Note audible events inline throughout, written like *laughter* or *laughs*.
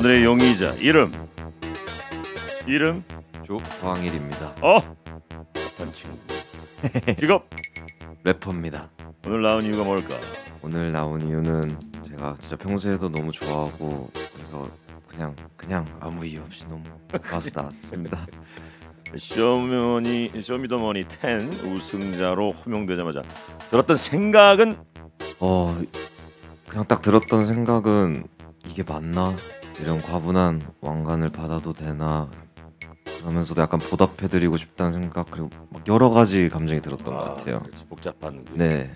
오늘의 용의자 이름 이름 조광일입니다. 어 어떤 친구 *laughs* 직업 래퍼입니다. 오늘 나온 이유가 뭘까? 오늘 나온 이유는 제가 진짜 평소에도 너무 좋아하고 그래서 그냥 그냥 아무 이유 없이 너무 와서 나왔습니다. 쇼머니 *laughs* 쇼미더머니 10 우승자로 호명되자마자 들었던 생각은 어 그냥 딱 들었던 생각은 이게 맞나? 이런 과분한 왕관을 받아도 되나? 하면서도 약간 보답해드리고 싶다는 생각 그리고 막 여러 가지 감정이 들었던 것 아, 같아요. 그렇지, 복잡한 그 네.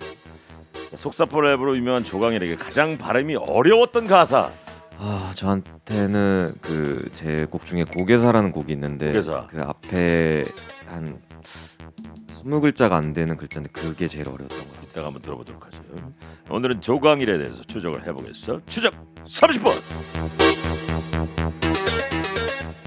속사포 랩으로 유명한 조강일에게 가장 발음이 어려웠던 가사. 아 저한테는 그 제 곡 중에 고개사라는 곡이 있는데 고개사. 그 앞에 한 스무 글자가 안 되는 글자인데 그게 제일 어려웠던 것 내가 한번 들어보도록 하죠. 오늘은 조광일에 대해서 추적을 해보겠어. 추적 30분.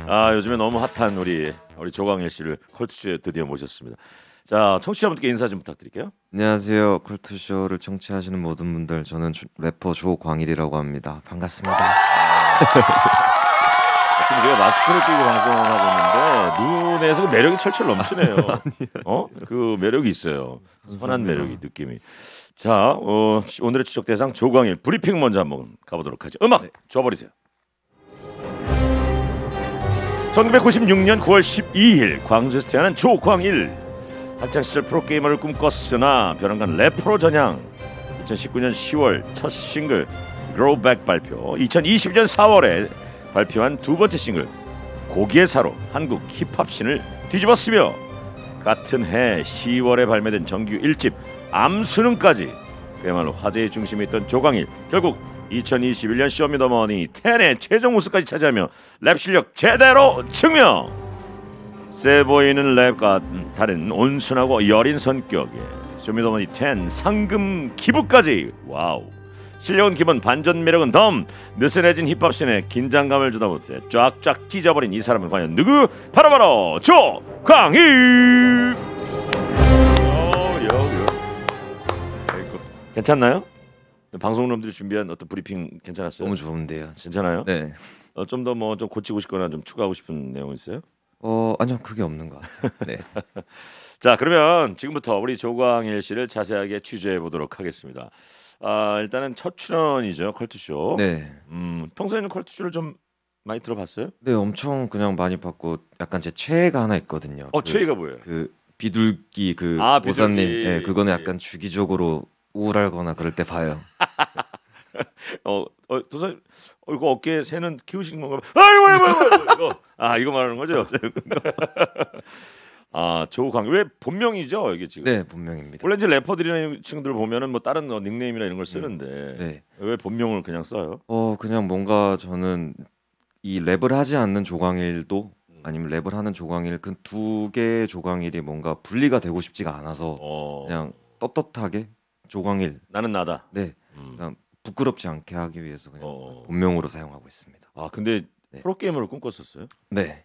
아 요즘에 너무 핫한 우리 우리 조광일 씨를 컬투쇼에 드디어 모셨습니다. 자 청취자분께 인사 좀 부탁드릴게요. 안녕하세요. 컬투쇼를 청취하시는 모든 분들 저는 주, 래퍼 조광일이라고 합니다. 반갑습니다. 아. 그왜 마스크를 끼고 방송을 하고 있는데 눈에서 그 매력이 철철 넘치네요. *laughs* 어? 그 매력이 있어요. 선한 매력이 느낌이. 자, 어, 오늘의 추적 대상 조광일 브리핑 먼저 한번 가보도록 하죠. 음악 네. 줘버리세요. 1996년 9월 12일 광주에서 태어난 조광일 학창 시절 프로게이머를 꿈꿨으나 벼랑간 래퍼로 전향 2019년 10월 첫 싱글 Grow Back 발표 2020년 4월에 발표한 두 번째 싱글 고기의 사로 한국 힙합신을 뒤집었으며 같은 해 10월에 발매된 정규 1집 암수능까지 그야말로 화제의 중심에 있던 조광일 결국 2021년 쇼미더머니 10의 최종 우승까지 차지하며 랩 실력 제대로 증명 세 보이는 랩과 다른 온순하고 여린 성격에 쇼미더머니 10 상금 기부까지 와우 실려은 기본 반전 매력은 덤 느슨해진 힙합씬에 긴장감을 주다 못해 쫙쫙 찢어버린 이 사람은 과연 누구? 바로바로 조광희 어, 그, 괜찮나요? 방송놈들이 준비한 어떤 브리핑 괜찮았어요? 너무 좋은데요. 괜찮아요? 네. 어, 좀더 뭐 좀 고치고 싶거나 좀 추가하고 싶은 내용 있어요? 어 아니요 그게 없는 것 같아요. 네. *laughs* 자 그러면 지금부터 우리 조광일 씨를 자세하게 취재해 보도록 하겠습니다. 아, 일단은 첫 출연이죠 컬투쇼. 네. 음, 평소에는 컬투쇼를 좀 많이 들어봤어요? 네, 엄청 그냥 많이 봤고 약간 제 최애가 하나 있거든요. 어, 그, 최애가 뭐예요? 그 비둘기 그 아, 보사님, 비둘기. 예, 그거는 약간 예, 예. 주기적으로 우울하거나 그럴 때 봐요. *laughs* 어, 어 도사님, 어, 어깨 새는 키우신 건가? 아이고, 아이고, 아이고, 이거. 아, 이거 말하는 거죠? *laughs* 아조광왜 본명이죠 이게 지금? 네 본명입니다. 원래 이제 래퍼들이나 친구들 보면은 뭐 다른 어, 닉네임이나 이런 걸 네. 쓰는데 네. 왜 본명을 그냥 써요? 어 그냥 뭔가 저는 이 랩을 하지 않는 조광일도 음. 아니면 랩을 하는 조광일 그 두 개의 조광일이 뭔가 분리가 되고 싶지가 않아서 어. 그냥 떳떳하게 조광일 나는 나다. 네 음. 그냥 부끄럽지 않게 하기 위해서 그냥 어. 본명으로 사용하고 있습니다. 아 근데 네. 프로 게이머를 꿈꿨었어요? 네.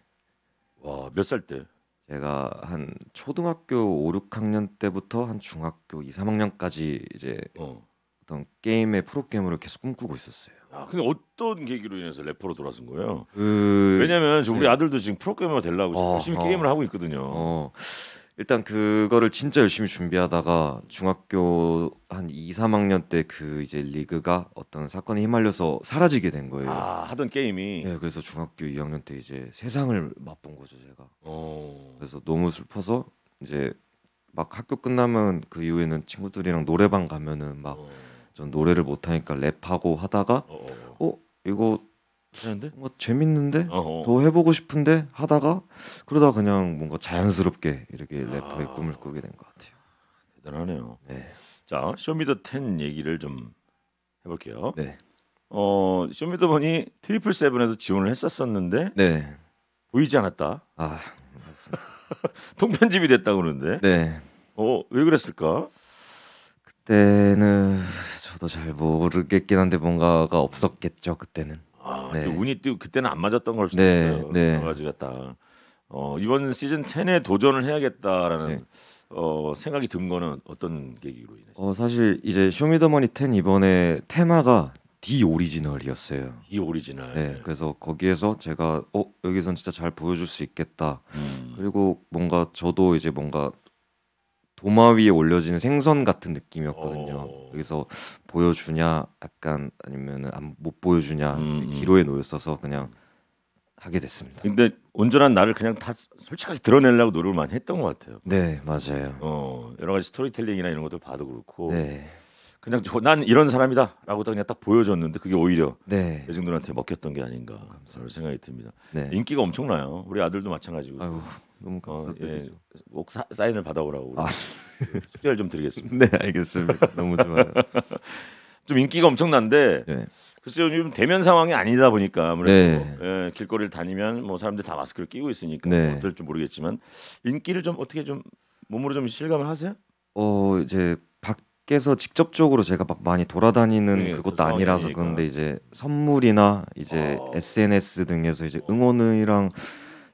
와몇 살 때? 제가 한 초등학교 5, 6학년 때부터 한 중학교 2, 3학년까지 이제 어. 어떤 게임의 프로 게이머로 계속 꿈꾸고 있었어요. 아, 근데 어떤 계기로 인해서 래퍼로 돌아선 거예요? 그... 왜냐면 우리 네. 아들도 지금 프로게이머가 되려고 어, 열심히 어. 게임을 하고 있거든요. 어. 일단 그거를 진짜 열심히 준비하다가 중학교 한 2, 3학년 때 그 이제 리그가 어떤 사건에 휘말려서 사라지게 된 거예요. 아, 하던 게임이. 네, 그래서 중학교 2학년 때 이제 세상을 맛본 거죠, 제가. 오. 어. 그래서 너무 슬퍼서 이제 막 학교 끝나면 그 이후에는 친구들이랑 노래방 가면은 막전 어. 노래를 못 하니까 랩하고 하다가 어, 어, 어. 이거 되는데? 뭐 재밌는데 어허. 어. 더 해보고 싶은데 하다가 그러다 그냥 뭔가 자연스럽게 이렇게 래퍼의 아. 꿈을 꾸게 된 것 같아요. 대단하네요. 네. 자 쇼미더텐 얘기를 좀 해볼게요. 네. 어 쇼미더머니 트리플 세븐에서 지원을 했었었는데 네. 보이지 않았다. 아 맞습니다. *laughs* 통편집이 됐다 그러는데. 네. 어왜 그랬을까? 그때는 저도 잘 모르겠긴 한데 뭔가가 없었겠죠 그때는. 아, 네. 운이 띄고 그때는 안 맞았던 걸 수도 네, 있어요. 네. 여러 가지가 다. 어, 이번 시즌 10에 도전을 해야겠다라는 네. 어, 생각이 든 거는 어떤 계기로 인해? 어, 사실 이제 쇼미더머니 10 이번에 테마가 디 오리지널이었어요. 디 오리지널. 네, 그래서 거기에서 제가 어 여기선 진짜 잘 보여줄 수 있겠다. 음. 그리고 뭔가 저도 이제 뭔가 도마 위에 올려진 생선 같은 느낌이었거든요. 오. 어. 그래서 보여주냐 약간 아니면 은못 보여주냐 음, 음, 기로에 놓였어서 그냥 하게 됐습니다. 근데 온전한 나를 그냥 다 솔직하게 드러내려고 노력을 많이 했던 것 같아요. 네 맞아요. 어 여러 가지 스토리텔링이나 이런 것도 봐도 그렇고. 네. 그냥 저, 난 이런 사람이다라고 딱 그냥 딱 보여줬는데 그게 오히려 네. 대중들한테 먹혔던 게 아닌가 그런 생각이 듭니다. 네. 인기가 엄청나요. 우리 아들도 마찬가지고. 아유, 너무 어, 감사드리죠. 어, 예, 사, 인을 받아오라고. 아. 숙제를 좀 드리겠습니다. *laughs* 네, 알겠습니다. 너무 좋아요. *laughs* 좀 인기가 엄청난데 네. 글쎄요 요즘 대면 상황이 아니다 보니까 아무래도 네. 예, 길거리를 다니면 뭐 사람들 다 마스크를 끼고 있으니까 네. 어떨지 모르겠지만 인기를 좀 어떻게 좀 몸으로 좀 실감을 하세요? 어 이제 께서 직접적으로 제가 막 많이 돌아다니는 네, 그것도 그 아니라서 예, 그런데 예. 이제 선물이나 이제 어... 아. SNS 등에서 이제 응원이랑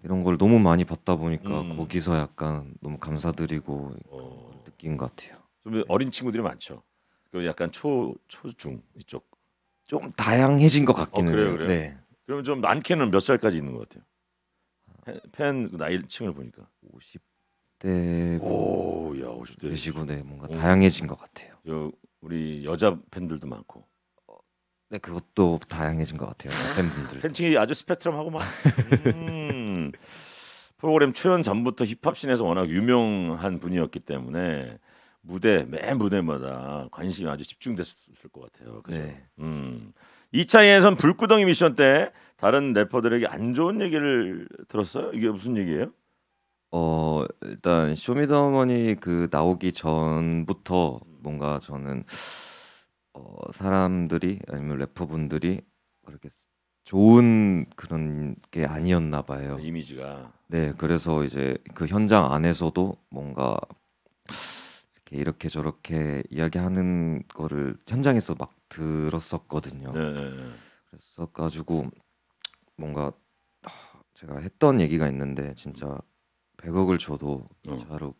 이런 걸 너무 많이 받다 보니까 음. 거기서 약간 너무 감사드리고 어... 느낀 것 같아요. 좀 네. 어린 친구들이 많죠. 그 약간 초 초중 이쪽 좀 다양해진 것 같기는 어, 요그 네. 그럼 좀 많게는 몇 살까지 있는 것 같아요. 팬 그 나이 층을 보니까 50 50대 오야 50대 시고 네 뭔가 오. 다양해진 것 같아요. 여, 우리 여자 팬들도 많고. 어, 네 그것도 다양해진 것 같아요 팬분들. 팬층이 아주 스펙트럼하고 막. 음, *laughs* 프로그램 출연 전부터 힙합씬에서 워낙 유명한 분이었기 때문에 무대 매 무대마다 관심이 아주 집중됐을 것 같아요. 그죠? 네. 음. 2차에선 불구덩이 미션 때 다른 래퍼들에게 안 좋은 얘기를 들었어요? 이게 무슨 얘기예요? 어 일단 쇼미더머니 그 나오기 전부터 뭔가 저는 어 사람들이 아니면 래퍼분들이 그렇게 좋은 그런 게 아니었나 봐요. 그 이미지가. 네, 그래서 이제 그 현장 안에서도 뭔가 이렇게 이렇게 저렇게 이야기하는 거를 현장에서 막 들었었거든요. 네, 네, 네. 그래서 가지고 뭔가 제가 했던 얘기가 있는데 진짜 100억을 줘도 어. 저로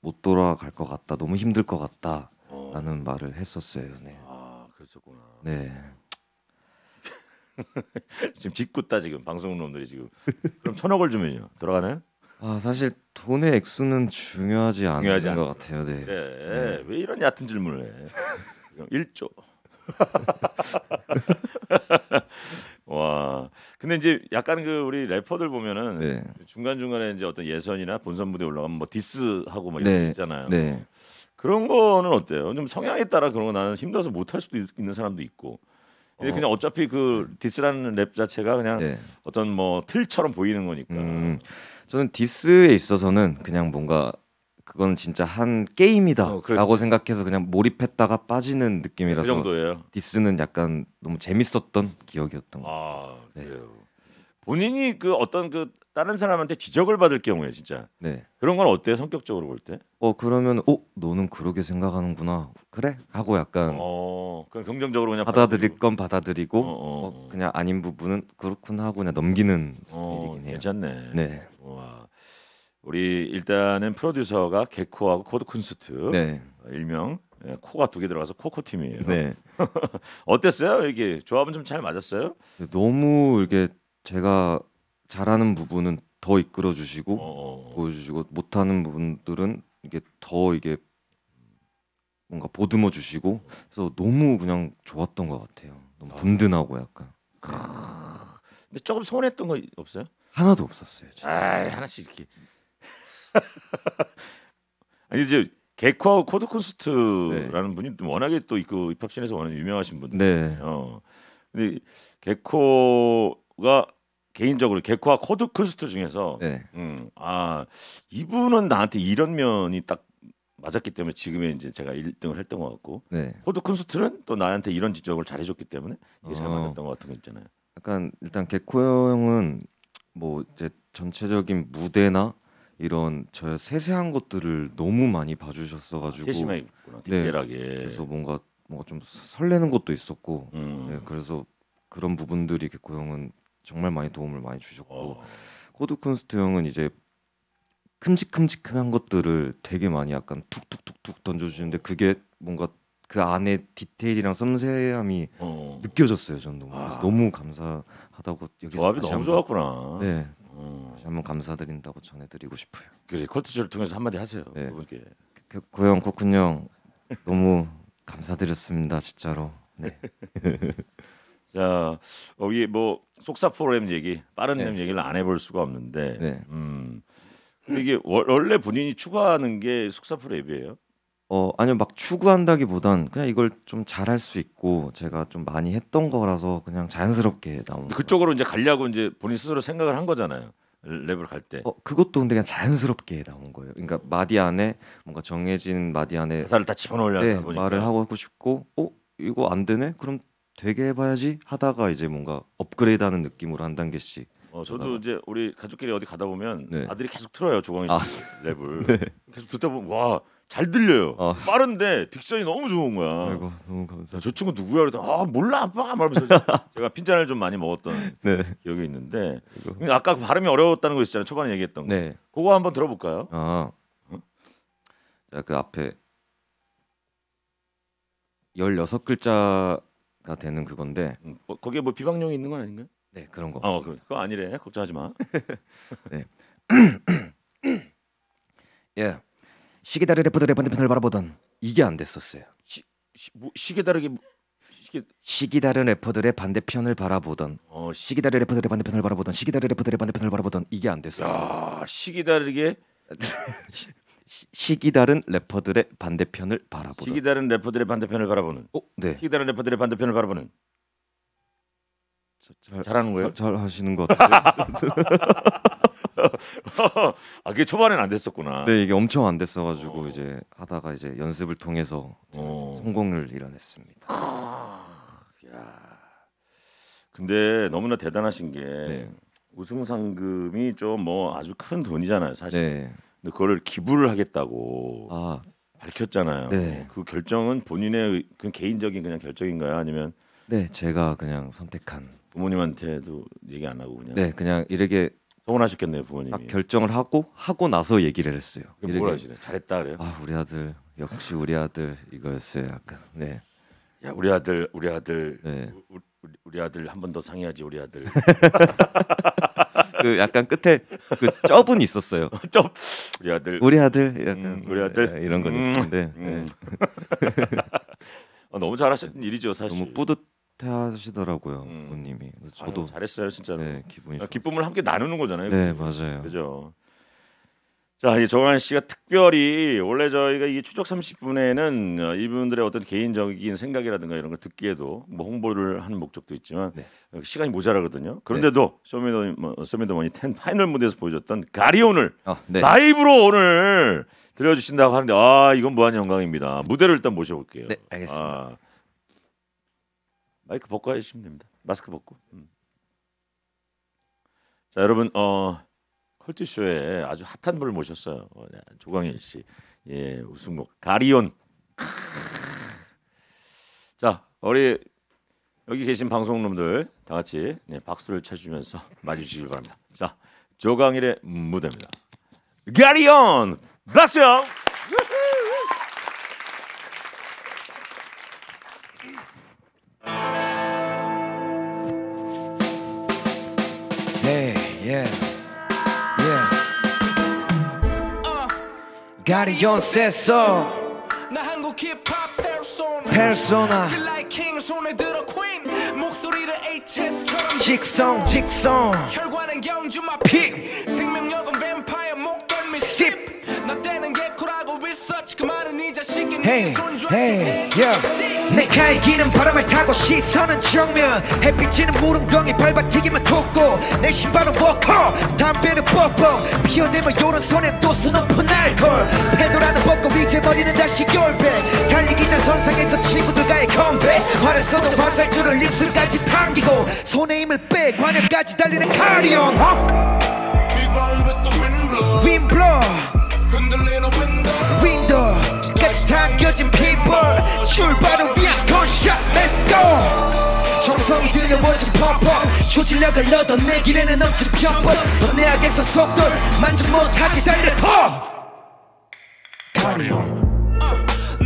못 돌아갈 것 같다. 너무 힘들 것 같다. 라는 어. 말을 했었어요. 네. 아, 그랬었구나. 네. *laughs* 지금 짓궂다 지금 방송놈들이 지금. 그럼 천억을 주면요. 돌아가나요? 아, 사실 돈의 액수는 중요하지 않은 중요하지 것 같아요. 네. 그래. 네. 왜 이런 얕은 질문을 해? 1조. *laughs* 와. 근데 이제 약간 그 우리 래퍼들 보면은 네. 중간 중간에 이제 어떤 예선이나 본선 무대 올라가면 뭐 디스하고 막 뭐 이런 네. 거 있잖아요. 네. 그런 거는 어때요? 좀 성향에 따라 그런 거 나는 힘들어서 못할 수도 있, 는 사람도 있고. 근데 어. 그냥 어차피 그 디스라는 랩 자체가 그냥 네. 어떤 뭐 틀처럼 보이는 거니까. 음, 저는 디스에 있어서는 그냥 뭔가 그건 진짜 한 게임이다라고 어, 그렇죠. 생각해서 그냥 몰입했다가 빠지는 느낌이라서 그 정도예요. 디스는 약간 너무 재밌었던 기억이었던 거예요. 아, 네. 본인이 그 어떤 그 다른 사람한테 지적을 받을 경우에 진짜 네. 그런 건 어때요 성격적으로 볼 때? 어 그러면 어 너는 그렇게 생각하는구나 그래 하고 약간 어 그냥 긍정적으로 그냥 받아들일 받아들이고. 건 받아들이고 어, 어, 어, 어. 그냥 아닌 부분은 그렇구나 하고 그냥 넘기는 어, 스타일이긴 해요. 괜찮네. 네. 와. 우리 일단은 프로듀서가 개코하고 코드 콘서트 네. 일명 예, 코가 두 개 들어가서 코코 팀이에요. 네. *laughs* 어땠어요? 이게 조합은 좀 잘 맞았어요? 너무 이게 제가 잘하는 부분은 더 이끌어 주시고 어, 어, 어. 보여주시고 못하는 부분들은 이게 더 이게 뭔가 보듬어 주시고 그래서 너무 그냥 좋았던 것 같아요. 너무 아. 든든하고 약간. 근데 조금 서운했던 거 없어요? 하나도 없었어요. 아 하나씩 이렇게 *laughs* 아니 이제 개코하고 코드 콘서트라는 네. 분이 워낙에 또 있고 그 힙합씬에서 워낙 유명하신 분들. 네. 어. 근데 개코가 개인적으로 개코와 코드 콘서트 중에서 네. 음, 아 이분은 나한테 이런 면이 딱 맞았기 때문에 지금에 이제 제가 1등을 했던 것 같고 네. 코드 콘서트는 또 나한테 이런 지적을 잘해줬기 때문에 이게 잘 어. 맞았던 것 같은 거 있잖아요. 약간 일단 개코 형은 뭐 이제 전체적인 무대나 이런 저 세세한 것들을 너무 많이 봐주셨어가지고 아, 세심하게 있구나, 네. 디테일하게. 네, 그래서 뭔가 뭔가 좀 설레는 것도 있었고 음. 네, 그래서 그런 부분들이 개코 형은 정말 많이 도움을 많이 주셨고 어. 코드쿤스트 형은 이제 큼직큼직한 것들을 되게 많이 약간 툭툭툭툭 던져주는데 그게 뭔가 그 안에 디테일이랑 섬세함이 어. 느껴졌어요. 저는 너무, 아. 너무 감사하다고 여기서 조합이 너무 좋았구나. 네, 음. 다시 한번 감사드린다고 전해드리고 싶어요. 그래 컬투쇼를 통해서 한마디 하세요. 네. 그분께. 그, 그, 고영 코쿤 형 너무 감사드렸습니다 진짜로. 네. *laughs* 자, 어, 이뭐 속사 프로그램 얘기, 빠른 네. 음 얘기를 안 해볼 수가 없는데, 네. 음, 이게 원래 본인이 추구하는 게 속사 프로랩이에요. 어 아니요 막 추구한다기보단 그냥 이걸 좀 잘할 수 있고 제가 좀 많이 했던 거라서 그냥 자연스럽게 나온 그쪽으로 이제 가려고 이제 본인 스스로 생각을 한 거잖아요 랩을 갈 때. 어 그것도 근데 그냥 자연스럽게 나온 거예요. 그러니까 마디 안에 뭔가 정해진 마디 안에 가사를 다 집어넣으려고 네, 보니까. 말을 하고 싶고 어 이거 안 되네 그럼 되게 해봐야지 하다가 이제 뭔가 업그레이드하는 느낌으로 한 단계씩. 어 저도 하다가. 이제 우리 가족끼리 어디 가다 보면 네. 아들이 계속 틀어요 조광희 아. 랩을 *laughs* 네. 계속 듣다 보면 와잘 들려요. 어. 빠른데 딕션이 너무 좋은 거야. 아이고, 너무 감사. 저 친구 누구야? 그래서 아 몰라 아빠 말면서 *laughs* 제가 핀잔을 좀 많이 먹었던 네. 기억이 있는데 아이고. 아까 그 발음이 어려웠다는 거 있잖아요. 초반에 얘기했던 거. 네. 그거 한번 들어볼까요? 아, 자그 앞에 16 글자가 되는 그건데 음, 뭐, 거기에 뭐 비방용이 있는 건 아닌가요? 네 그런 거. 어, 그래. 그거 아니래. 걱정하지 마. *laughs* 네. yeah. *clears throat* 예. 시계다리 래퍼들 래퍼들 을 바라보던 이게 안 됐었어요. 시, 시 뭐, 시계다르게 어, 시기다른 래퍼들의 반대편을 바라보던 어 시기다른 래퍼들의 반대편을 바라보던 시기다른 래퍼들의 반대편을 바라보던 이게 안됐었어 시기다르게 시기다른 래퍼들의 반대편을 바라보는 시기다른 래퍼들의 반대편을 바라보는 어? 네. 시기다른 래퍼들의 반대편을 바라보는 잘, 잘하는 거예요? 잘 하시는 것 같아요. *laughs* *laughs* 아 그게 초반엔 안 됐었구나. 네 이게 엄청 안 됐어가지고 어. 이제 하다가 이제 연습을 통해서 어. 성공을 이뤄냈습니다. 야. 근데 너무나 대단하신 게 네. 우승 상금이 좀 뭐 아주 큰 돈이잖아요 사실. 네. 근데 그거 기부를 하겠다고 아. 밝혔잖아요. 네. 그 결정은 본인의 그 개인적인 그냥 결정인가요? 아니면 네 제가 그냥 선택한 부모님한테도 얘기 안 하고 그냥 네 그냥 이렇게 서운하셨겠네요 부모님이. 딱 결정을 하고 하고 나서 얘기를 했어요. 뭘 하시네? 잘했다 그래요? 아 우리 아들 역시 우리 아들 이거였어요 약간. 네. 야 우리 아들 우리 아들 네. 우리, 우리, 아들 한 번 더 상의하지 우리 아들. *laughs* 그 약간 끝에 그 쩝은 있었어요. 쩝 *laughs* 우리 아들 우리 아들 약간 음, 우리 아들 네, 이런 건 음, 있는데. 음. 네. 아, *laughs* 너무 잘하셨던 일이죠 사실. 너무 뿌듯 따뜻하시더라고요 음. 부모님이. 저도 아유, 잘했어요 진짜로. 네, 기분이 아, 기쁨을 함께 나누는 거잖아요. 네 맞아요. 그죠. 자, 이 정한 씨가 특별히 원래 저희가 이 추적 30분에는 어, 이분들의 어떤 개인적인 생각이라든가 이런 걸 듣기에도 뭐 홍보를 하는 목적도 있지만 네. 어, 시간이 모자라거든요. 그런데도 쇼미더머니, 뭐, 어, 10 파이널 무대에서 보여줬던 가리온을 아, 네. 라이브로 오늘 들려주신다고 하는데 아 이건 무한 영광입니다. 무대를 일단 모셔볼게요. 네, 알겠습니다. 아, 마이크 벗고 해주시면 됩니다. 마스크 벗고. 음. 자 여러분 어 컬투쇼에 아주 핫한 분을 모셨어요. 어, 네, 조광일 씨. 예, 우승곡 가리온. 자, 우리 여기 계신 방송놈들 다 같이 네, 박수를 쳐주면서 *laughs* 맞주시길 바랍니다. 자, 조광일의 무대입니다. 가리온, 박수요. 가리온 세송 나 한국 힙합 페르소나 페르소나 Feel like king 손에 들어 queen 목소리를 HS처럼 직성 직성 혈관은 경주 마픽 Hey, hey, yeah. 내칼 기는 바람을 타고 시선은 정면 햇빛이는 무릉덩이 발바튀기면 돋고 내 신발은 워커 담배는 뻑뻑 피어내면 요런손에 또 수놓은 알콜 패도라는 법과 위어버리는 다시 결백 달리기 전 선상에서 친구들과의 컴백 화를 쏘는 화살줄을 입술까지 당기고 손에 힘을 빼 관역까지 달리는 카리온 어? Wind blow 남겨진 p e 출발을 위한 콘샷 Let's go 정성이 들려오지 펑펑 초질력을 넣던 내 길에는 넘친 평범 번뇌하겠어 속도 만지 못하게 살려둬 가리온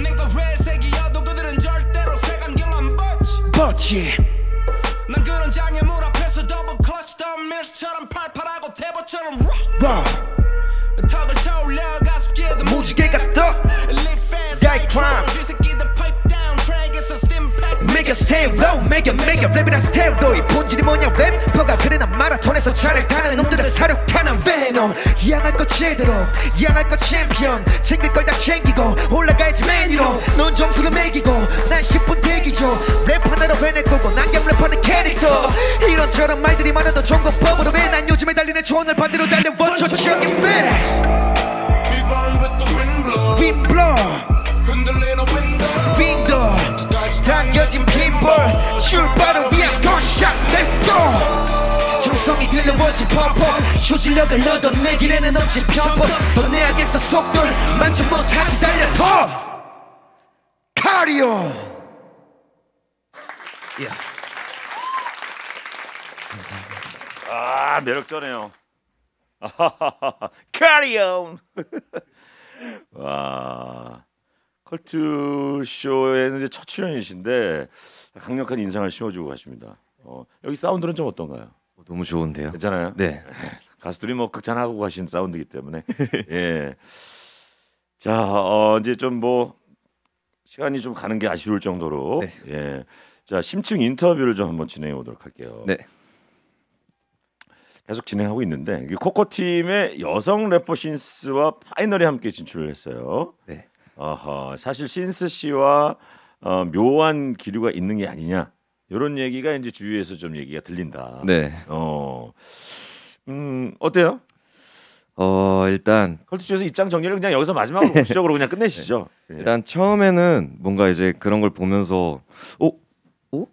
내가 회색이어도 그들은 절대로 색안경 안 벗지 벗지 난 그런 장애물 앞에서 더블 클러치 더 밀스처럼 팔팔하고 태보처럼와 crime. Make i stay l o make i make it 랩이란 스테로이 본질이 뭐냐 래퍼가 그래 난 마라톤에서 차를 타는 놈들을 사륙하는 베놈 이양할 거 제대로 이양할 거 챔피언 챙길 걸다 챙기고 올라가야지 맨위로 넌 점수를 매기고 난 10분 대기죠 랩 하나로 해낼 거고 난겸 랩하는 캐릭터 이런저런 말들이 많아 도종공법으로 해난 요즘에 달리는 조언을 반대로 달려 원초적인 배 네. We run with the wind blow 당겨진 핀볼 출발을 위한 건샷 Let's go 정성이 들려오지 펑펑 효질력을 넣어내 길에는 없지 편법 번내야겠어 속도를 만지 못하지 달려 더 카리오 yeah. 아 매력적이네요 카리온 *laughs* *laughs* 와 컬트 쇼에는 이제 첫 출연이신데 강력한 인상을 심어주고 가십니다. 어, 여기 사운드는 좀 어떤가요? 어, 너무 좋은데요. 괜찮아요? 네. *laughs* 가수들이 뭐 극찬하고 가신 사운드이기 때문에 *laughs* 예. 자 어, 이제 좀 뭐 시간이 좀 가는 게 아쉬울 정도로 네. 예. 자 심층 인터뷰를 좀 한번 진행해 보도록 할게요. 네. 계속 진행하고 있는데 코코 팀의 여성 래퍼 신스와 파이널이 함께 진출을 했어요. 네. 어허, 사실 신스 씨와 어, 묘한 기류가 있는 게 아니냐 이런 얘기가 이제 주위에서 좀 얘기가 들린다. 네. 어, 음 어때요? 어 일단 컬투쇼에서 입장 정리를 그냥 여기서 마지막으로 공적으로 *laughs* 그냥 끝내시죠. 네. 예. 일단 처음에는 뭔가 이제 그런 걸 보면서 어, 어,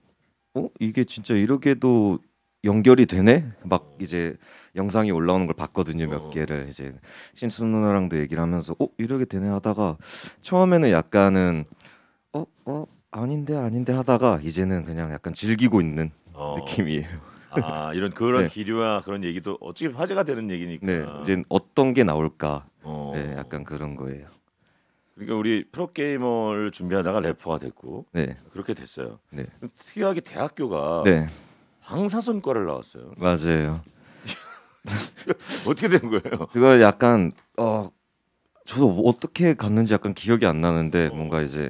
어 이게 진짜 이렇게도 연결이 되네 막 이제 영상이 올라오는 걸 봤거든요 몇 어. 개를 이제 신스 누나랑도 얘기를 하면서 어 이렇게 되네 하다가 처음에는 약간은 어어 어, 아닌데 아닌데 하다가 이제는 그냥 약간 즐기고 있는 어. 느낌이에요. 아 이런 그런 *laughs* 네. 기류와 그런 얘기도 어떻게 화제가 되는 얘기니까. 네, 이제 어떤 게 나올까. 어. 네, 약간 그런 거예요. 그러니까 우리 프로게이머를 준비하다가 래퍼가 됐고 네. 그렇게 됐어요. 네. 특이하게 대학교가 네. 방사선 과를 나왔어요. 맞아요. *laughs* 어떻게 된 거예요? 그거 약간 어 저도 어떻게 갔는지 약간 기억이 안 나는데 어. 뭔가 이제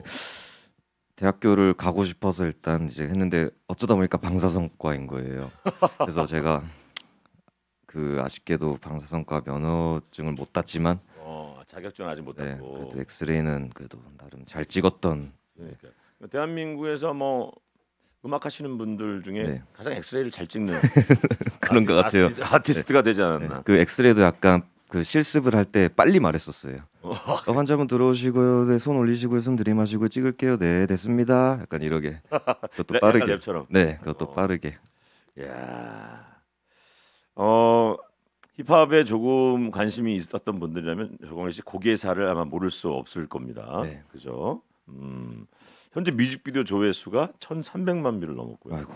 대학교를 가고 싶어서 일단 이제 했는데 어쩌다 보니까 방사선과인 거예요. 그래서 *laughs* 제가 그 아쉽게도 방사선과 면허증을 못 땄지만 어, 자격증 아직 못 네, 땄고 그래도 엑스레이는 그래도 나름 잘 찍었던 그러니까. 대한민국에서 뭐 음악 하시는 분들 중에 네. 가장 엑스레이를 잘 찍는 *laughs* 그런 아티, 것 같아요. 아티스트, 가 네. 되지 않았나. 네. 그 엑스레이도 약간 그 실습을 할 때 빨리 말했었어요. 어, 어 환자분 들어오시고요. 네, 손 올리시고 숨 들이마시고 찍을게요. 네, 됐습니다. 약간 이러게. 그것도 *laughs* 빠르게. 랩처럼. 네, 그것도 어. 빠르게. 야. 어, 힙합에 조금 관심이 있었던 분들이라면 조광래 씨 고개사를 아마 모를 수 없을 겁니다. 네. 그죠? 음. 현재 뮤직비디오 조회수가 1,300만 뷰를 넘었고요. 아이고.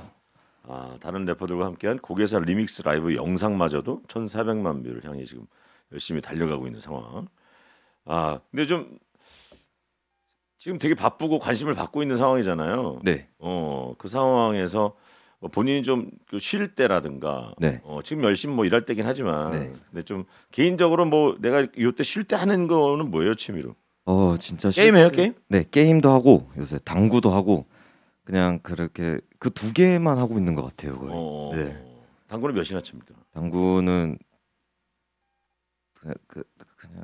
아, 다른 래퍼들과 함께한 곡에서 리믹스 라이브 영상마저도 1,400만 뷰를 향해 지금 열심히 달려가고 있는 상황. 아, 근데 좀 지금 되게 바쁘고 관심을 받고 있는 상황이잖아요. 네. 어, 그 상황에서 뭐 본인이 좀쉴 그 때라든가 네. 어, 지금 열심히 뭐 일할 때긴 하지만 네. 근데 좀 개인적으로 뭐 내가 요 때 쉴 때 하는 거는 뭐예요 취미로? 어 진짜 게임해요 게임? 네 게임도 하고 요새 당구도 하고 그냥 그렇게 그 두 개만 하고 있는 것 같아요 거의. 어, 네. 당구는 몇이나 칩니까? 당구는 그냥, 그, 그냥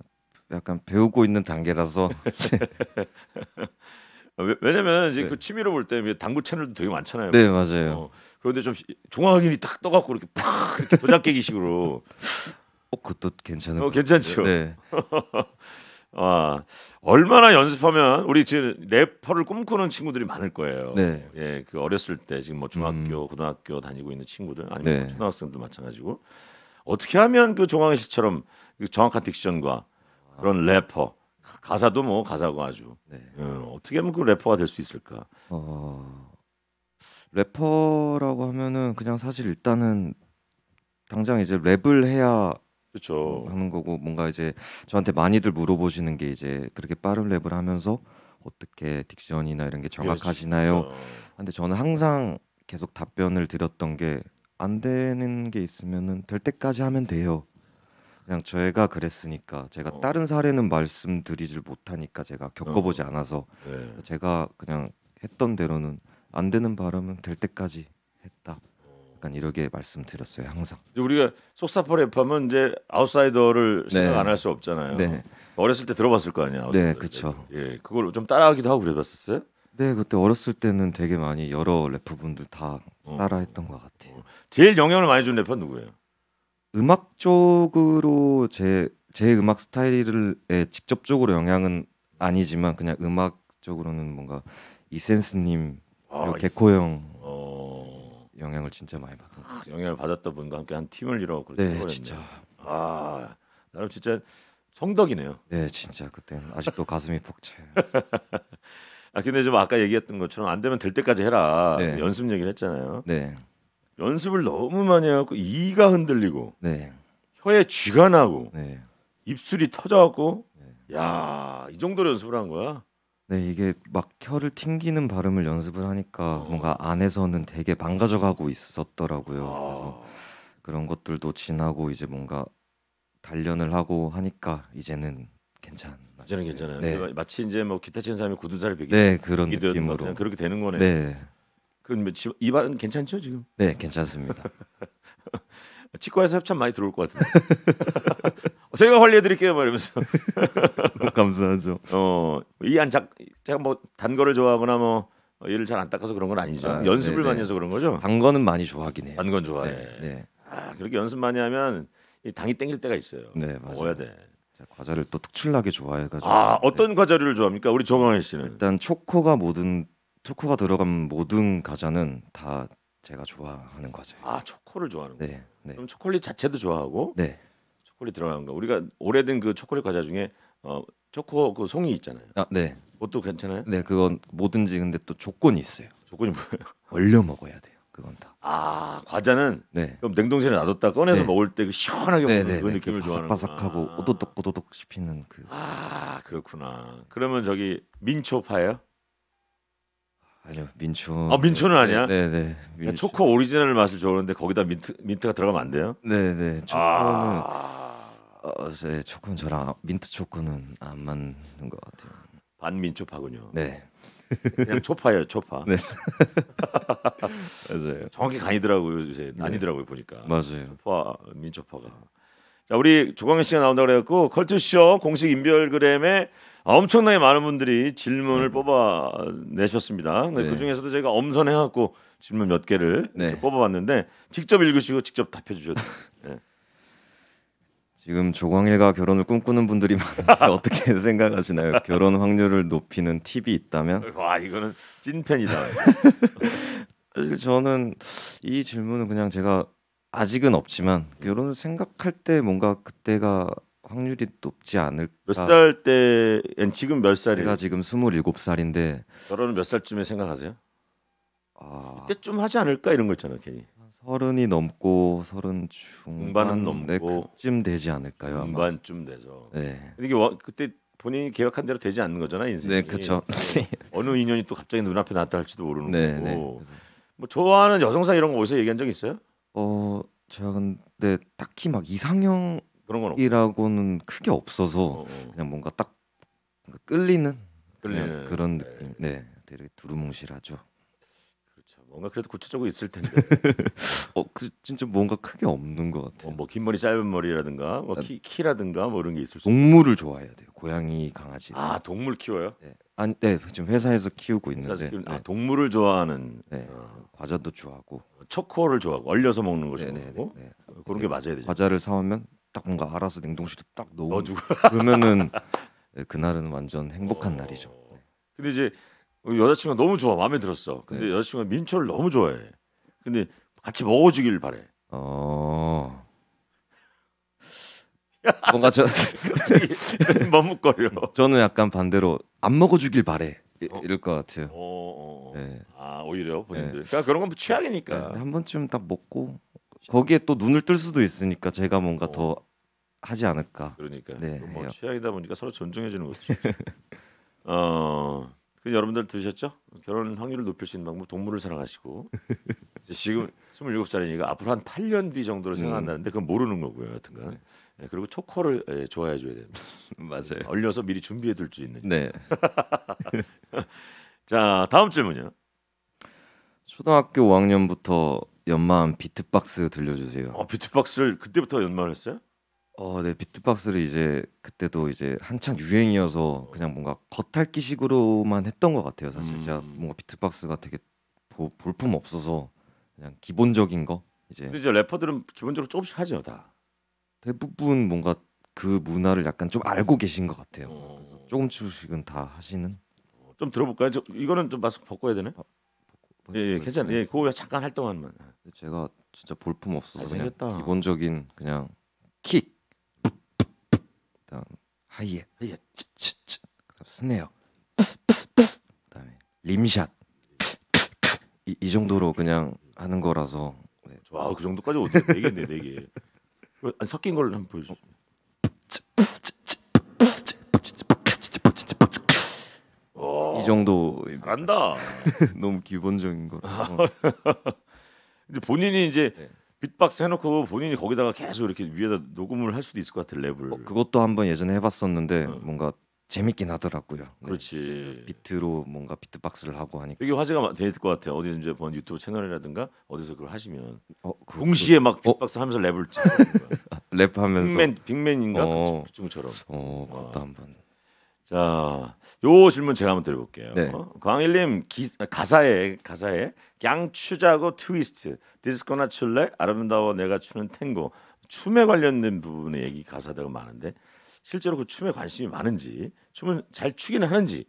약간 배우고 있는 단계라서 *laughs* 왜냐면 이제 네. 그 취미로 볼 때 당구 채널도 되게 많잖아요. 네 맞아요. 어, 그런데 좀 종합인이 딱 떠갖고 이렇게 팍이 도장 깨기식으로. *laughs* 어 그것도 괜찮은. 어 괜찮죠. 네. *laughs* 아, 얼마나 연습하면 우리 지금 래퍼를 꿈꾸는 친구들이 많을 거예요. 네. 예, 그 어렸을 때 지금 뭐 중학교, 음. 고등학교 다니고 있는 친구들 아니면 네. 뭐 초등학생도 마찬가지고 어떻게 하면 그 종황의 씨처럼 그 정확한 딕션과 그런 래퍼 가사도 뭐 가사고 아주 네. 예, 어떻게 하면 그 래퍼가 될 수 있을까? 어... 래퍼라고 하면은 그냥 사실 일단은 당장 이제 랩을 해야 그렇 하는 거고 뭔가 이제 저한테 많이들 물어보시는 게 이제 그렇게 빠른 랩을 하면서 어떻게 딕션이나 이런 게 정확하시나요? 그렇 근데 저는 항상 계속 답변을 드렸던 게 안 되는 게 있으면은 될 때까지 하면 돼요. 그냥 저희가 그랬으니까 제가 어. 다른 사례는 말씀드리질 못하니까 제가 겪어보지 어. 않아서 네. 제가 그냥 했던 대로는 안 되는 발음은 될 때까지 했다. 약간 이렇게 말씀드렸어요 항상. 우리가 속사포 랩하면 이제 아웃사이더를 생각 네. 안할 수 없잖아요. 네. 어렸을 때 들어봤을 거 아니야. 네, 그렇죠. 예, 그걸 좀 따라하기도 하고 그래봤었어요. 네, 그때 어렸을 때는 되게 많이 여러 래퍼분들 다 어. 따라했던 것 같아요. 어. 제일 영향을 많이 준 래퍼 누구예요? 음악 쪽으로 제제 음악 스타일을 직접적으로 영향은 아니지만 그냥 음악 쪽으로는 뭔가 이센스님, 아, 개코 형 영향을 진짜 많이 받은 아 영향을 받았던 분과 함께 한 팀을 이뤄 그렇게 네, 요 진짜. 아, 나름 진짜 성덕이네요. 네, 진짜 그때 아직도 가슴이 벅차요. *laughs* 아 근데 좀 아까 얘기했던 것처럼 안 되면 될 때까지 해라. 네. 연습 얘기를 했잖아요. 네. 연습을 너무 많이 해고 이가 흔들리고 네. 혀에 쥐가 나고 네. 입술이 터져갖고 네. 야이 정도로 연습을 한 거야. 네, 이게 막 혀를 튕기는 발음을 연습을 하니까 뭔가 안에서는 되게 망가져가고 있었더라고요. 아. 그래서 그런 것들도 지나고 이제 뭔가 단련을 하고 하니까 이제는 괜찮. 이제는 괜찮아요. 네. 마치 이제 뭐 기타 치는 사람이 구두살을 베기 네, 그런 느낌으로 그렇게 되는 거네요. 네. 그럼 뭐 이 발은 괜찮죠 지금? 네, 괜찮습니다. *laughs* 치과에서 협찬 많이 들어올 것 같은데. *laughs* 어, 저희가 관리해드릴게요, 말이면서. *laughs* 뭐 감사하죠. 어, 이안작 제가 뭐단 거를 좋아하거나 뭐 이를 잘 안 닦아서 그런 건 아니죠. 아, 네, 연습을 네네. 많이 해서 그런 거죠. 단 거는 많이 좋아하긴 해요. 단건 좋아해. 네, 네. 아, 그렇게 연습 많이 하면 이 당이 땡길 때가 있어요. 네, 뭐 맞아요. 먹어야 돼. 과자를 또 특출나게 좋아해가지고. 아, 네. 어떤 과자를 류 좋아합니까? 우리 정광일 씨는? 일단 초코가 모든 초코가 들어간 모든 과자는 다 제가 좋아하는 과제. 아 초코를 좋아하는 네, 네. 그럼 초콜릿 자체도 좋아하고. 네. 초콜릿 들어간 거. 우리가 오래된 그 초콜릿 과자 중에 어 초코 그 송이 있잖아요. 아 네. 그것도 괜찮아요? 네, 그건 뭐든지 근데 또 조건이 있어요. 조건이 뭐예요? *laughs* 얼려 먹어야 돼요. 그건 다. 아 과자는 네. 그럼 냉동실에 놔뒀다 꺼내서 네. 먹을 때그 시원하게 먹는 네, 네 그 네. 느낌을 좋아하는 바삭바삭하고 오도독 오도독 씹히는 그. 아 그렇구나. 그러면 저기 민초파예요? 아니요 민초. 아 민초는 아니야? 네네. 네. 네, 네. 초코 오리지널 맛을 좋아하는데 거기다 민트 민트가 들어가면 안 돼요? 네네. 네. 초코는 아... 어, 네, 초코는 저랑 민트 초코는 안 맞는 것 같아요. 반민초파군요. 네. 그냥 초파예요, 초파. 네. *laughs* 맞아요. 정확히 가니더라고요, 요새 아니더라고요 네. 보니까. 맞아요. 초파, 민초파가. 자, 우리 조광현 씨가 나온다 그래갖고 컬투쇼 공식 인별그램에 엄청나게 많은 분들이 질문을 네. 뽑아내셨습니다. 네. 그 중에서도 제가 엄선해갖고 질문 몇 개를 네. 뽑아봤는데 직접 읽으시고 직접 답해주셔도 *laughs* 네. 지금 조광일과 결혼을 꿈꾸는 분들이 많은데 어떻게 *laughs* 생각하시나요? 결혼 확률을 높이는 팁이 있다면? 와 이거는 찐팬이다. *laughs* 사실 저는 이 질문은 그냥 제가 아직은 없지만 결혼을 생각할 때 뭔가 그때가 확률이 높지 않을까. 몇 살 때? 지금 몇 살이에요? 제가 지금 스물일곱 살인데 결혼은 몇 살쯤에 생각하세요? 아... 이때 좀 하지 않을까 이런 거 있잖아요, 괜히. 서른이 넘고 서른 중반은 넘고 네, 그쯤 되지 않을까요? 중반쯤 되죠. 네. 이게 그때 본인이 계획한 대로 되지 않는 거잖아 요 인생이. 네, 그렇죠. 어느 인연이 또 갑자기 눈앞에 나타날지도 모르는 네, 거고. 네. 뭐 좋아하는 여성상 이런 거 어디서 얘기한 적 있어요? 어, 제가 근데 딱히 막 이상형 그런 건 이라고는 크게 없어서 어, 어. 그냥 뭔가 딱 끌리는, 끌리는 그런 네. 느낌. 네, 되게 두루뭉실하죠. 그렇죠. 뭔가 그래도 구체적으로 있을 텐데. *laughs* 어, 그 진짜 뭔가 크게 없는 것 같아요. 어, 뭐긴 머리 짧은 머리라든가, 뭐 키, 키라든가 뭐 이런 게 있을 수. 동물을 좋아해야 돼요. 고양이, 강아지. 아, 동물 키워요? 네. 아 네, 지금 회사에서 키우고 있는데. 회사에서 키우는, 아, 네. 아, 동물을 좋아하는. 네. 어. 과자도 좋아하고. 초코를 어, 좋아하고 얼려서 먹는 것이 네, 네, 네, 네. 그런 게 네. 맞아야 되죠. 과자를 사오면 딱 뭔가 알아서 냉동실에 딱 넣어 주고 그러면은 네, 그날은 완전 행복한 어... 날이죠. 네. 근데 이제 어, 여자친구가 너무 좋아 마음에 들었어. 근데 네. 여자친구가 민초를 너무 좋아해. 근데 같이 먹어주길 바래. 어. *laughs* 뭔가 저 *laughs* 머뭇거려. 저는 약간 반대로 안 먹어주길 바래 어. 이럴 것 같아요. 어, 어, 어. 네. 아 오히려 본인들. 네. 그러니까 그런 건 뭐 취향이니까. 네, 한 번쯤 딱 먹고 거기에 또 눈을 뜰 수도 있으니까 제가 뭔가 더 하지 않을까. 그러니까 네, 뭐 해요. 취향이다 보니까 서로 존중해 주는 것도 좋죠. *laughs* 어, 그 여러분들 들셨죠 결혼 확률을 높일 수 있는 방법 동물을 사랑하시고 지금 27살이니까 앞으로 한 8년 뒤 정도로 음. 생각한다는데 그건 모르는 거고요. 여튼간 네. 예, 그리고 초코를 예, 좋아해 줘야 됩니다. *laughs* 맞아요. 얼려서 미리 준비해 둘수 있는. 네. *laughs* 자, 다음 질문이요. 초등학교 5학년부터 연마한 비트박스 들려주세요. 어, 비트박스를 그때부터 연마 했어요? 어, 네. 비트박스를 이제 그때도 이제 한창 유행이어서 그냥 뭔가 겉핥기식으로만 했던 것 같아요. 사실 음. 제가 뭔가 비트박스가 되게 보, 볼품 없어서 그냥 기본적인 거 이제. 그죠 래퍼들은 기본적으로 조금씩 하죠 다. 대부분 뭔가 그 문화를 약간 좀 알고 계신 것 같아요. 어. 그래서 조금씩은 다 하시는. 어, 좀 들어볼까요? 저, 이거는 좀 마스크 벗고야 해 되네. 아, 벗고, 예, 예, 괜찮아요. 예, 그거 잠깐 할 동안만. 예. 제가 진짜 볼품 없어서 그냥 기본적인 그냥 킥 다음 하이에 하이에 쯧쯧쯧 그다음 스네어 그다음에 림샷 이, 이 정도로 그냥 하는 거라서 네. 와, 아, 그 정도까지 어떻게 네 개네, 네 그, 섞인 걸 한번 보여줘. 이 정도 잘다 *laughs* 너무 기본적인 거. *laughs* 이제 본인이 이제 네. 빅박스 해놓고 본인이 거기다가 계속 이렇게 위에다 녹음을 할 수도 있을 것 같아 랩을. 어, 그것도 한번 예전에 해봤었는데 어. 뭔가 재밌긴 하더라고요. 네. 그렇지. 비트로 뭔가 비트박스를 하고 하니까 이게 화제가 될것 같아요. 어디 든지본 뭐 유튜브 채널이라든가 어디서 그걸 하시면 어, 그, 동시에 막 빅박스 어? 하면서 랩을 *laughs* 랩하면서 빅맨 빅맨인가 어, 그쪽처럼. 어, 그것도 한번. 자, 요 질문 제가 한번 드려볼게요. 네. 어? 광일님 기, 가사에 가사에 양추자고 트위스트, 디스코나 출래, 아름다워 내가 추는 탱고 춤에 관련된 부분의 얘기 가사들가 많은데 실제로 그 춤에 관심이 많은지 춤은 잘 추기는 하는지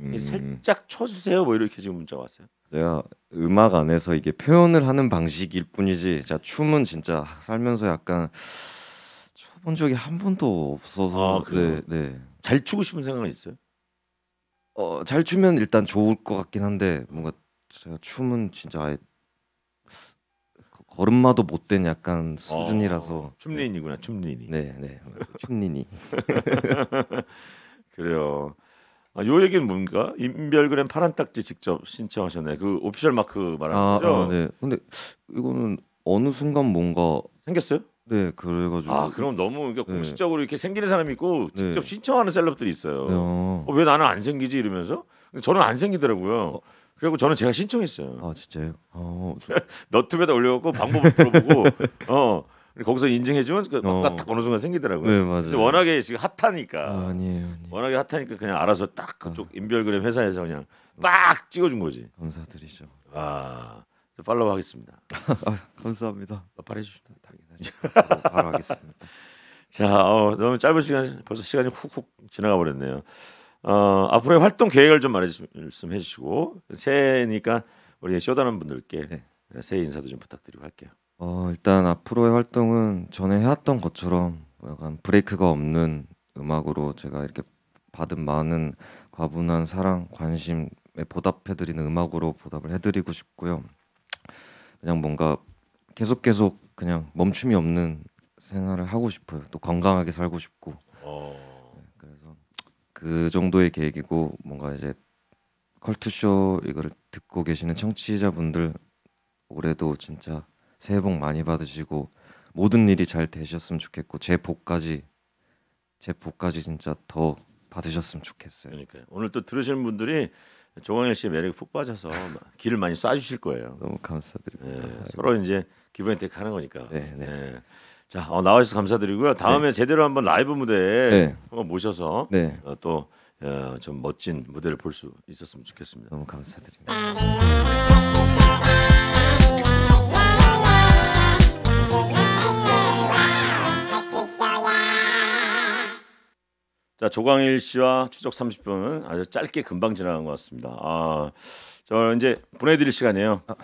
음... 살짝 쳐주세요 뭐 이렇게 지금 문자 왔어요. 제가 음악 안에서 이게 표현을 하는 방식일 뿐이지 자 춤은 진짜 살면서 약간 쳐본 적이 한 번도 없어서 아, 네, 네. 잘 추고 싶은 생각은 있어요? 어, 잘 추면 일단 좋을 것 같긴 한데 뭔가 제가 춤은 진짜 아예 걸음마도 못된 약간 수준이라서 아, 춤린이구나 춤린이 네네 네, 춤린이 *laughs* 그래요 아, 요 얘기는 뭡니 인별그램 파란 딱지 직접 신청하셨네 그 오피셜 마크 말하는 아, 거죠 아, 네 근데 이거는 어느 순간 뭔가 생겼어요 네, 그래가지고 아 그럼 너무 그러니까 공식적으로 이렇게 생기는 사람이 있고 직접 네. 신청하는 셀럽들이 있어요. 네, 어. 어, 왜 나는 안 생기지 이러면서 저는 안 생기더라고요. 어. 그리고 저는 제가 신청했어요. 아 진짜요? 어, *laughs* 너튜브에다 올려갖고 방법을 물어보고 어 거기서 인증해주면 그 어. 딱 어느 순간 생기더라고요. 네 맞아요. 워낙에 지금 핫하니까 아, 니에요 워낙에 핫하니까 그냥 알아서 딱 아. 그쪽 인별그램 회사에서 그냥 빡 찍어준 거지. 감사드리죠. 아 네, 팔로우 하겠습니다. *laughs* 감사합니다. 바로 해주시면 당연하죠. *laughs* 어, 바로 하겠습니다. 자, 어, 너무 짧은 시간 벌써 시간이 훅훅 지나가 버렸네요. 어, 앞으로의 활동 계획을 좀 말씀해 주시고 새해니까 우리 쇼다는 분들께 네. 새해 인사도 좀 부탁드리고 할게요. 어, 일단 앞으로의 활동은 전에 해왔던 것처럼 약간 브레이크가 없는 음악으로 제가 이렇게 받은 많은 과분한 사랑, 관심에 보답해드리는 음악으로 보답을 해드리고 싶고요. 그냥 뭔가 계속 계속 그냥 멈춤이 없는 생활을 하고 싶어요. 또 건강하게 살고 싶고. 어... 네, 그래서 그 정도의 계획이고 뭔가 이제 컬투쇼 이거를 듣고 계시는 청취자분들 올해도 진짜 새해 복 많이 받으시고 모든 일이 잘 되셨으면 좋겠고 제 복까지 제 복까지 진짜 더 받으셨으면 좋겠어요. 그러니까 오늘 또 들으시는 분들이 조광일 씨의 매력에 푹 빠져서 길을 많이 쏴주실 거예요. 너무 감사드립니다. 네, 서로 이제 기분 획득하는 거니까. 네, 네. 네. 자 어, 나와주셔서 감사드리고요. 다음에 네. 제대로 한번 라이브 무대에 네. 한번 모셔서 네. 어, 또좀 어, 멋진 무대를 볼 수 있었으면 좋겠습니다. 너무 감사드립니다. 아, 네. 조광일 씨와 추적 3 0분 아주 짧게 금방 지나간 것 같습니다. 아, 저 이제 보내드릴 시간이에요. 아,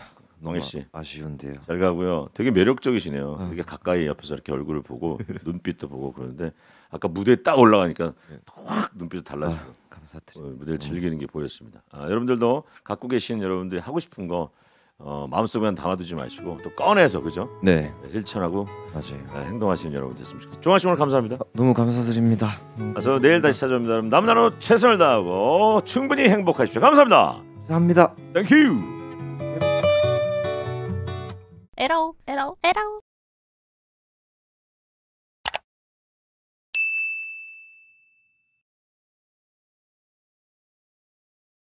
농일 아, 씨. 아쉬운데요. 잘 가고요. 되게 매력적이시네요. 아. 되게 가까이 옆에서 이렇게 얼굴을 보고 *laughs* 눈빛도 보고 그러는데 아까 무대에 딱 올라가니까 네. 확 눈빛이 달라지고 아, 감사드립니다. 무대를 즐기는 게 보였습니다. 아, 여러분들도 갖고 계신 여러분들이 하고 싶은 거 어, 마음속에만 담아두지 마시고 또 꺼내서 그죠? 네. 네. 실천하고 맞아요. 네, 행동하시는 여러분 됐으면 좋겠습니다. 종아 씨 오늘 감사합니다. 아, 너무 감사드립니다. 너무 아, 저 내일 다시 찾아옵니다. 여러분 남나로 최선을 다하고 충분히 행복하십시오. 감사합니다. 감사합니다. 땡큐. 에러 에러 에러